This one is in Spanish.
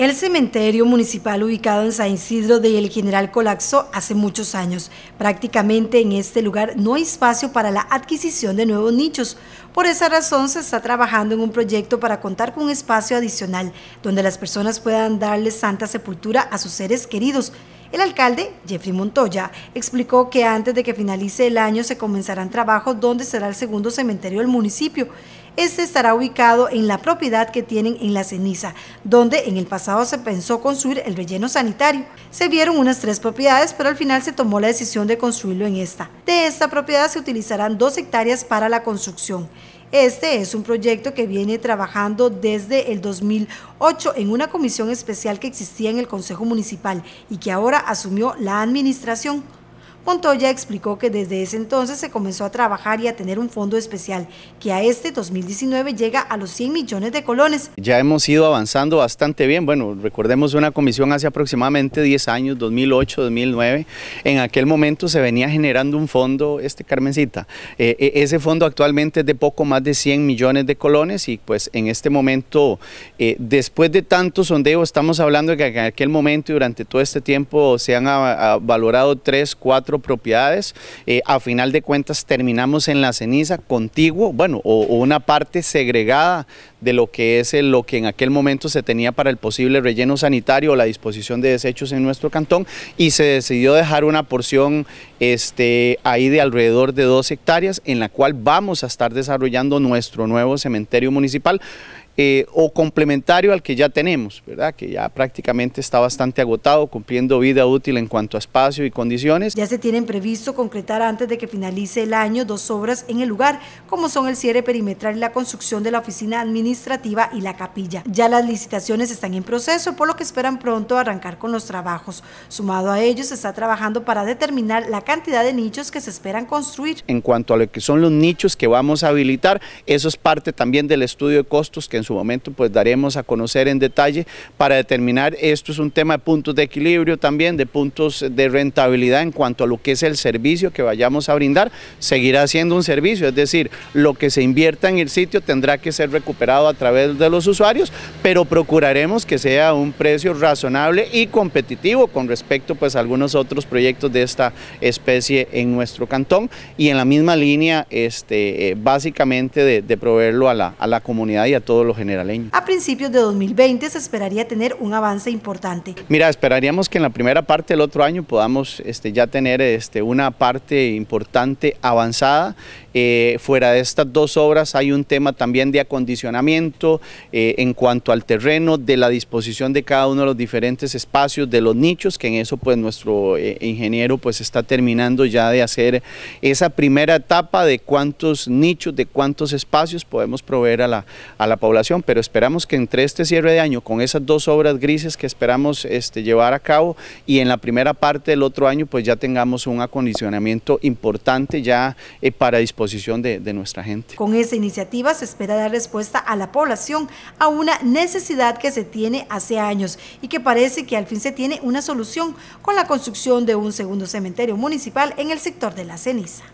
El cementerio municipal ubicado en San Isidro de El General colapsó hace muchos años. Prácticamente en este lugar no hay espacio para la adquisición de nuevos nichos. Por esa razón se está trabajando en un proyecto para contar con un espacio adicional donde las personas puedan darle santa sepultura a sus seres queridos. El alcalde, Jeffrey Montoya, explicó que antes de que finalice el año se comenzarán trabajos donde será el segundo cementerio del municipio. Este estará ubicado en la propiedad que tienen en La Ceniza, donde en el pasado se pensó construir el relleno sanitario. Se vieron unas tres propiedades, pero al final se tomó la decisión de construirlo en esta. De esta propiedad se utilizarán dos hectáreas para la construcción. Este es un proyecto que viene trabajando desde el 2008 en una comisión especial que existía en el Consejo Municipal y que ahora asumió la Administración. Montoya explicó que desde ese entonces se comenzó a trabajar y a tener un fondo especial que a este 2019 llega a los 100 millones de colones. Ya hemos ido avanzando bastante bien, bueno, recordemos una comisión hace aproximadamente 10 años, 2008, 2009, en aquel momento se venía generando un fondo, este Carmencita, eh, eh, ese fondo actualmente es de poco más de 100 millones de colones y pues en este momento, eh, después de tanto sondeo, estamos hablando de que en aquel momento y durante todo este tiempo se han valorado 3, 4, propiedades. Eh, a final de cuentas terminamos en la ceniza contiguo, bueno, o, una parte segregada de lo que es lo que en aquel momento se tenía para el posible relleno sanitario o la disposición de desechos en nuestro cantón y se decidió dejar una porción este, ahí de alrededor de dos hectáreas en la cual vamos a estar desarrollando nuestro nuevo cementerio municipal. Eh, o complementario al que ya tenemos, ¿verdad? que ya prácticamente está bastante agotado, cumpliendo vida útil en cuanto a espacio y condiciones. Ya se tienen previsto concretar antes de que finalice el año dos obras en el lugar, como son el cierre perimetral y la construcción de la oficina administrativa y la capilla. Ya las licitaciones están en proceso, por lo que esperan pronto arrancar con los trabajos. Sumado a ello, se está trabajando para determinar la cantidad de nichos que se esperan construir. En cuanto a lo que son los nichos que vamos a habilitar, eso es parte también del estudio de costos que en su momento pues daremos a conocer en detalle para determinar esto es un tema de puntos de equilibrio también, de puntos de rentabilidad en cuanto a lo que es el servicio que vayamos a brindar, seguirá siendo un servicio, es decir, lo que se invierta en el sitio tendrá que ser recuperado a través de los usuarios, pero procuraremos que sea un precio razonable y competitivo con respecto pues a algunos otros proyectos de esta especie en nuestro cantón y en la misma línea este, eh, básicamente de, proveerlo a la, a la comunidad y a todos los generaleño. A principios de 2020 se esperaría tener un avance importante. Mira, esperaríamos que en la primera parte del otro año podamos este, ya tener este, una parte importante avanzada eh, fuera de estas dos obras hay un tema también de acondicionamiento eh, en cuanto al terreno, de la disposición de cada uno de los diferentes espacios, de los nichos, que en eso pues nuestro eh, ingeniero pues está terminando ya de hacer esa primera etapa de cuántos nichos, de cuántos espacios podemos proveer a la, población, pero esperamos que entre este cierre de año con esas dos obras grises que esperamos este, llevar a cabo y en la primera parte del otro año pues ya tengamos un acondicionamiento importante ya para disposición Posición de nuestra gente. Con esta iniciativa se espera dar respuesta a la población a una necesidad que se tiene hace años y que parece que al fin se tiene una solución con la construcción de un segundo cementerio municipal en el sector de la ceniza.